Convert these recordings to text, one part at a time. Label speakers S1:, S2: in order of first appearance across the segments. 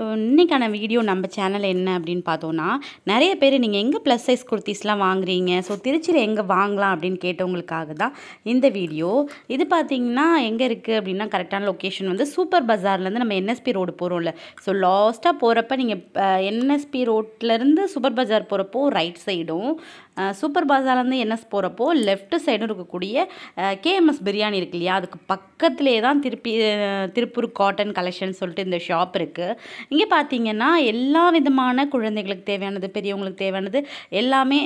S1: so இன்றைக்கான video நம்ம channel என்ன அப்படின்னு பார்த்தோன்னா நிறைய பேர் நீங்கள் எங்கே ப்ளஸ் சைஸ் குர்த்திஸ்லாம் வாங்குறீங்க ஸோ திருச்சியில் எங்கே வாங்கலாம் அப்படின்னு கேட்டவங்களுக்காக தான் இந்த வீடியோ இது பார்த்திங்கன்னா எங்கே இருக்குது அப்படின்னா கரெக்டான லொக்கேஷன் வந்து சூப்பர் பஜார்லேருந்து நம்ம என்எஸ்பி ரோடு போகிறோம்ல ஸோ லாஸ்ட்டாக போகிறப்ப நீங்கள் என்எஸ்பி ரோட்லேருந்து சூப்பர் பஜார் போகிறப்போ ரைட் சைடும் சூப்பர் பஜார்லேருந்து என்எஸ் போகிறப்போ லெஃப்ட் சைடும் இருக்கக்கூடிய கேஎம்எஸ் பிரியாணி இருக்கு இல்லையா அதுக்கு பக்கத்துலேயே தான் திருப்பி திருப்பூர் காட்டன் கலெக்ஷன் சொல்லிட்டு இந்த ஷாப் இருக்குது இங்கே பார்த்தீங்கன்னா எல்லா விதமான குழந்தைகளுக்கு தேவையானது பெரியவங்களுக்கு தேவையானது எல்லாமே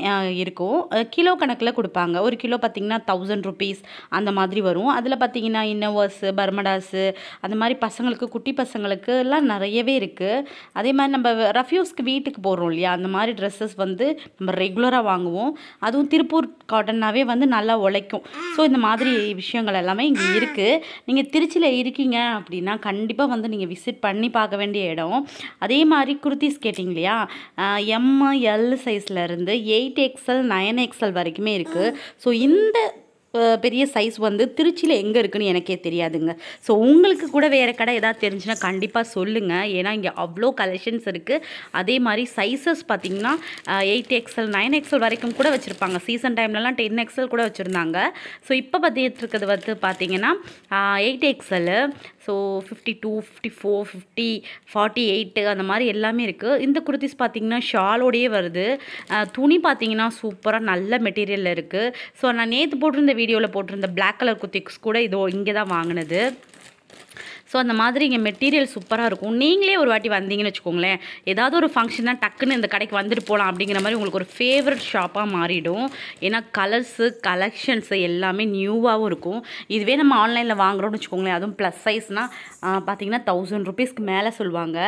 S1: இருக்கும் கிலோ கணக்கில் கொடுப்பாங்க ஒரு கிலோ பார்த்திங்கன்னா தௌசண்ட் ருபீஸ் அந்த மாதிரி வரும் அதில் பார்த்திங்கன்னா இன்னோவாஸு பர்மடாஸு அந்த மாதிரி பசங்களுக்கு குட்டி பசங்களுக்கு எல்லாம் நிறையவே இருக்குது அதே மாதிரி நம்ம ரஃப்யூஸ்க்கு வீட்டுக்கு போகிறோம் இல்லையா அந்த மாதிரி ட்ரெஸ்ஸஸ் வந்து நம்ம ரெகுலராக வாங்குவோம் அதுவும் திருப்பூர் காட்டன்னாவே வந்து நல்லா உழைக்கும் ஸோ இந்த மாதிரி விஷயங்கள் எல்லாமே இங்கே இருக்குது நீங்கள் திருச்சியில் இருக்கீங்க அப்படின்னா கண்டிப்பாக வந்து நீங்கள் விசிட் பண்ணி பார்க்க வேண்டிய இடம் வரும் அதே மாதிரி குர்த்திஸ் கேட்டிங்க இல்லையா எம்எல் சைஸ்லேருந்து சைஸில் இருந்து எயிட் எக்ஸல் நைன் எக்ஸல் வரைக்குமே இருக்குது ஸோ இந்த பெரிய சைஸ் வந்து திருச்சியில் எங்கே இருக்குன்னு எனக்கே தெரியாதுங்க ஸோ உங்களுக்கு கூட வேறு கடை எதாவது தெரிஞ்சுன்னா கண்டிப்பாக சொல்லுங்கள் ஏன்னா இங்கே அவ்வளோ கலெக்ஷன்ஸ் இருக்குது அதே மாதிரி சைஸஸ் பார்த்திங்கன்னா எயிட் எக்ஸல் நைன் எக்ஸல் வரைக்கும் கூட வச்சுருப்பாங்க சீசன் டைம்லலாம் டென் எக்ஸல் கூட வச்சுருந்தாங்க ஸோ இப்போ பார்த்துட்டு இருக்கிறது வந்து பார்த்திங்கன்னா eight XL so fifty two fifty four fifty forty eight அந்த மாதிரி எல்லாமே இருக்குது இந்த குர்த்திஸ் பார்த்திங்கன்னா ஷாலோடையே வருது துணி பார்த்திங்கன்னா சூப்பராக நல்ல மெட்டீரியலில் இருக்குது ஸோ நான் நேற்று போட்டிருந்த வீடியோவில் போட்டிருந்த பிளாக் கலர் குத்திக்ஸ் கூட இதோ இங்கே தான் வாங்கினது ஸோ அந்த மாதிரி இங்கே மெட்டீரியல் சூப்பராக இருக்கும் நீங்களே ஒரு வாட்டி வந்தீங்கன்னு வச்சுக்கோங்களேன் ஏதாவது ஒரு ஃபங்க்ஷனாக டக்குன்னு இந்த கடைக்கு வந்துட்டு போகலாம் அப்படிங்கிற மாதிரி உங்களுக்கு ஒரு ஃபேவரட் ஷாப்பாக மாறிடும் ஏன்னா கலர்ஸு கலெக்ஷன்ஸு எல்லாமே நியூவாகவும் இருக்கும் இதுவே நம்ம ஆன்லைனில் வாங்குகிறோன்னு வச்சுக்கோங்களேன் அதுவும் ப்ளஸ் சைஸ்னால் பார்த்தீங்கன்னா தௌசண்ட் ருபீஸ்க்கு மேலே சொல்லுவாங்க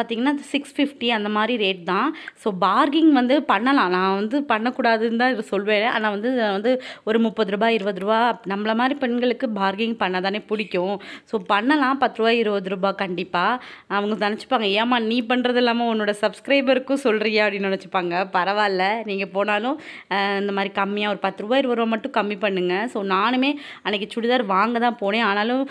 S1: பார்த்திங்கன்னா சிக்ஸ் ஃபிஃப்டி அந்த மாதிரி ரேட் தான் ஸோ பார்கிங் வந்து பண்ணலாம் நான் வந்து பண்ணக்கூடாதுன்னு தான் சொல்வேன் ஆனால் வந்து வந்து ஒரு முப்பது ரூபாய் இருபது ரூபா நம்மள மாதிரி பெண்களுக்கு பார்கிங் பண்ணால் தானே பிடிக்கும் ஸோ பண்ணலாம் பண்ணலாம் பத்து ரூபா இருபது ரூபா கண்டிப்பாக அவங்க நினச்சிப்பாங்க ஏமா நீ பண்ணுறது இல்லாமல் உன்னோட சப்ஸ்கிரைபருக்கும் சொல்கிறியா அப்படின்னு நினச்சிப்பாங்க பரவாயில்ல நீங்கள் போனாலும் இந்த மாதிரி கம்மியாக ஒரு பத்து ரூபா இருபது ரூபா மட்டும் கம்மி பண்ணுங்கள் ஸோ நானுமே அன்றைக்கி சுடிதார் வாங்க தான் போனேன் ஆனாலும்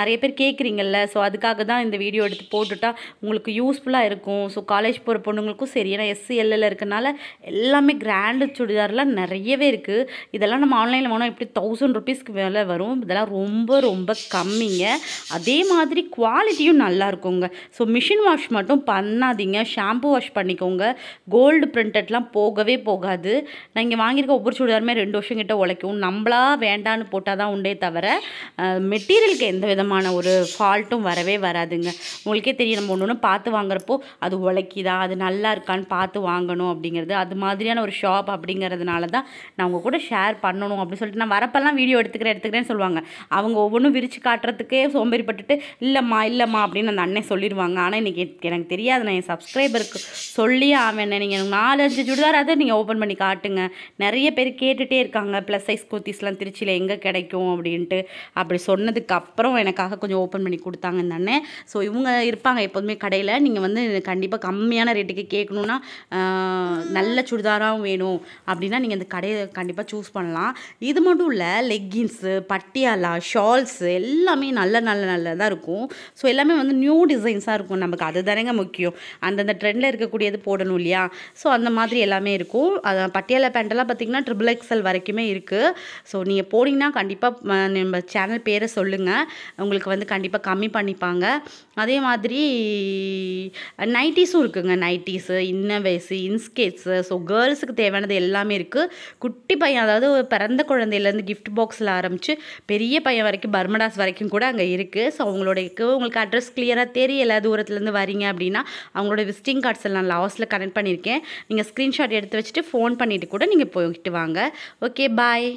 S1: நிறைய பேர் கேட்குறீங்கல்ல ஸோ அதுக்காக தான் இந்த வீடியோ எடுத்து போட்டுட்டா உங்களுக்கு யூஸ்ஃபுல்லாக இருக்கும் ஸோ காலேஜ் போகிற பொண்ணுங்களுக்கும் சரி ஏன்னா எஸ்சிஎல்லில் இருக்கனால எல்லாமே கிராண்டு சுடிதார்லாம் நிறையவே இருக்குது இதெல்லாம் நம்ம ஆன்லைனில் வாங்கினா எப்படி தௌசண்ட் ருபீஸ்க்கு மேலே வரும் இதெல்லாம் ரொம்ப ரொம்ப கம்மிங்க அதே அதே மாதிரி குவாலிட்டியும் நல்லா இருக்குங்க ஸோ மிஷின் வாஷ் மட்டும் பண்ணாதீங்க ஷாம்பு வாஷ் பண்ணிக்கோங்க கோல்டு பிரிண்டட்லாம் போகவே போகாது நான் இங்கே வாங்கியிருக்க ஒவ்வொரு சுடிதாருமே ரெண்டு வருஷம் கிட்ட உழைக்கும் நம்மளா வேண்டான்னு போட்டால் தான் உண்டே தவிர மெட்டீரியலுக்கு எந்த விதமான ஒரு ஃபால்ட்டும் வரவே வராதுங்க உங்களுக்கே தெரியும் நம்ம ஒன்று ஒன்று பார்த்து வாங்குறப்போ அது உழைக்கிதா அது நல்லா இருக்கான்னு பார்த்து வாங்கணும் அப்படிங்கிறது அது மாதிரியான ஒரு ஷாப் அப்படிங்கிறதுனால தான் நான் உங்கள் கூட ஷேர் பண்ணணும் அப்படின்னு சொல்லிட்டு நான் வரப்பெல்லாம் வீடியோ எடுத்துக்கிறேன் எடுத்துக்கிறேன்னு சொல்லுவாங்க அவங்க ஒவ்வொன்றும் விரித்து காட்டுறதுக்கே சோம்பேறிப்பட்டு சொல்லிட்டு இல்லைம்மா இல்லைம்மா அப்படின்னு அந்த அண்ணன் சொல்லிடுவாங்க ஆனால் இன்றைக்கி எனக்கு தெரியாது நான் என் சப்ஸ்கிரைபருக்கு சொல்லியே ஆவேன் நீங்கள் நாலஞ்சு சுடிதார் அதை நீங்கள் ஓப்பன் பண்ணி காட்டுங்க நிறைய பேர் கேட்டுகிட்டே இருக்காங்க ப்ளஸ் சைஸ் குர்த்திஸ்லாம் திருச்சியில் எங்கே கிடைக்கும் அப்படின்ட்டு அப்படி சொன்னதுக்கு அப்புறம் எனக்காக கொஞ்சம் ஓப்பன் பண்ணி கொடுத்தாங்க இந்த அண்ணன் ஸோ இவங்க இருப்பாங்க எப்போதுமே கடையில் நீங்கள் வந்து கண்டிப்பாக கம்மியான ரேட்டுக்கு கேட்கணுன்னா நல்ல சுடிதாராகவும் வேணும் அப்படின்னா நீங்கள் இந்த கடையை கண்டிப்பாக சூஸ் பண்ணலாம் இது மட்டும் இல்லை லெக்கின்ஸு பட்டியாலா ஷால்ஸு எல்லாமே நல்ல நல்ல நல்ல தான் இருக்கும் ஸோ எல்லாமே வந்து நியூ டிசைன்ஸாக இருக்கும் நமக்கு அது தானேங்க முக்கியம் அந்தந்த ட்ரெண்டில் இருக்கக்கூடியது போடணும் இல்லையா ஸோ அந்த மாதிரி எல்லாமே இருக்கும் அது பட்டியாலா பேண்டெல்லாம் பார்த்திங்கன்னா ட்ரிபிள் எக்ஸல் வரைக்குமே இருக்குது ஸோ நீங்கள் போனீங்கன்னா கண்டிப்பாக நம்ம சேனல் பேரை சொல்லுங்கள் உங்களுக்கு வந்து கண்டிப்பாக கம்மி பண்ணிப்பாங்க அதே மாதிரி நைட்டிஸும் இருக்குங்க நைட்டிஸு இன்னவேஸு இன்ஸ்கேட்ஸு ஸோ கேர்ள்ஸுக்கு தேவையானது எல்லாமே இருக்குது குட்டி பையன் அதாவது பிறந்த குழந்தையிலேருந்து கிஃப்ட் பாக்ஸில் ஆரம்பித்து பெரிய பையன் வரைக்கும் பர்மடாஸ் வரைக்கும் கூட அங்கே இருக்குது அவங்களோட அவங்களுடைய உங்களுக்கு அட்ரஸ் கிளியராக தெரியலை தூரத்துலேருந்து வரீங்க அப்படின்னா அவங்களோட விசிட்டிங் கார்ட்ஸ் எல்லாம் லாஸ்ட்டில் கனெக்ட் பண்ணியிருக்கேன் நீங்கள் ஸ்க்ரீன்ஷாட் எடுத்து வச்சுட்டு ஃபோன் பண்ணிவிட்டு கூட நீங்கள் போய்கிட்டு வாங்க ஓகே பாய்